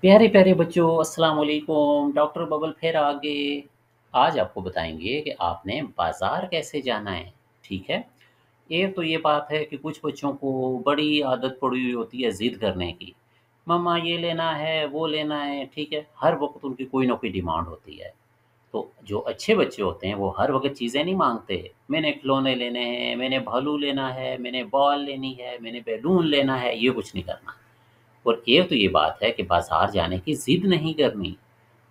प्यारे प्यारे बच्चों अस्सलाम वालेकुम डॉक्टर बबल फिर आगे आज आपको बताएंगे कि आपने बाज़ार कैसे जाना है ठीक है एक तो ये बात है कि कुछ बच्चों को बड़ी आदत पड़ी हुई होती है ज़िद करने की मम्मा ये लेना है वो लेना है ठीक है हर वक्त उनकी कोई ना कोई डिमांड होती है तो जो अच्छे बच्चे होते हैं वो हर वक्त चीज़ें नहीं मांगते मैंने खिलौने लेने हैं मैंने भालू लेना है मैंने बॉल लेनी है मैंने बैलून लेना है ये कुछ नहीं करना और एक तो ये बात है कि बाज़ार जाने की ज़िद नहीं करनी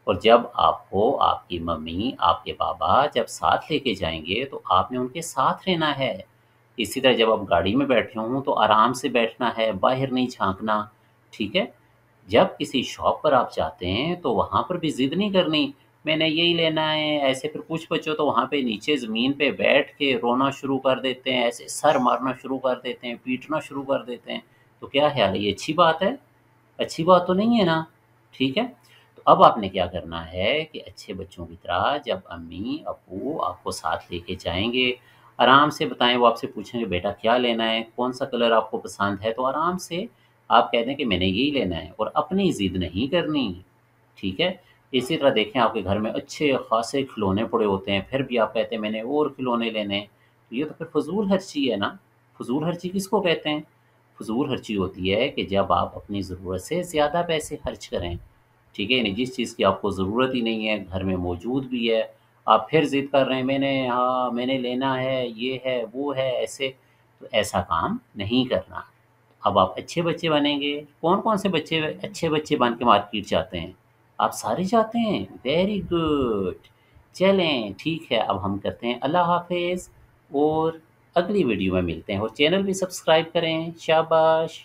और जब आपको आपकी मम्मी आपके बाबा जब साथ लेके जाएंगे तो आपने उनके साथ रहना है इसी तरह जब आप गाड़ी में बैठे हों तो आराम से बैठना है बाहर नहीं झांकना ठीक है जब किसी शॉप पर आप जाते हैं तो वहाँ पर भी ज़िद नहीं करनी मैंने यही लेना है ऐसे फिर कुछ बच्चों तो वहाँ पे नीचे ज़मीन पे बैठ के रोना शुरू कर देते हैं ऐसे सर मारना शुरू कर देते हैं पीटना शुरू कर देते हैं तो क्या ख्याल है ये अच्छी बात है अच्छी बात तो नहीं है ना ठीक है तो अब आपने क्या करना है कि अच्छे बच्चों की तरह जब अम्मी अपू आपको साथ लेके जाएंगे आराम से बताएं वो आपसे पूछेंगे बेटा क्या लेना है कौन सा कलर आपको पसंद है तो आराम से आप कह दें कि मैंने यही लेना है और अपनी ज़िद नहीं करनी ठीक है इसी तरह देखें आपके घर में अच्छे खासे खिलौने पड़े होते हैं फिर भी आप कहते हैं मैंने और खिलौने लेने हैं तो ये तो फिर फजूल हर्ची है ना फजूल हर्ची किसको कहते हैं फजूल खर्ची होती है कि जब आप अपनी ज़रूरत से ज़्यादा पैसे खर्च करें ठीक है यानी जिस चीज़ की आपको ज़रूरत ही नहीं है घर में मौजूद भी है आप फिर ज़िद कर रहे हैं मैंने हाँ मैंने लेना है ये है वो है ऐसे तो ऐसा काम नहीं करना अब आप अच्छे बच्चे बनेंगे कौन कौन से बच्चे अच्छे बच्चे बन के मार्केट जाते हैं आप सारे जाते हैं वेरी गुड चलें ठीक है अब हम करते हैं अल्लाह हाफिज़ और अगली वीडियो में मिलते हैं और चैनल भी सब्सक्राइब करें शाबाश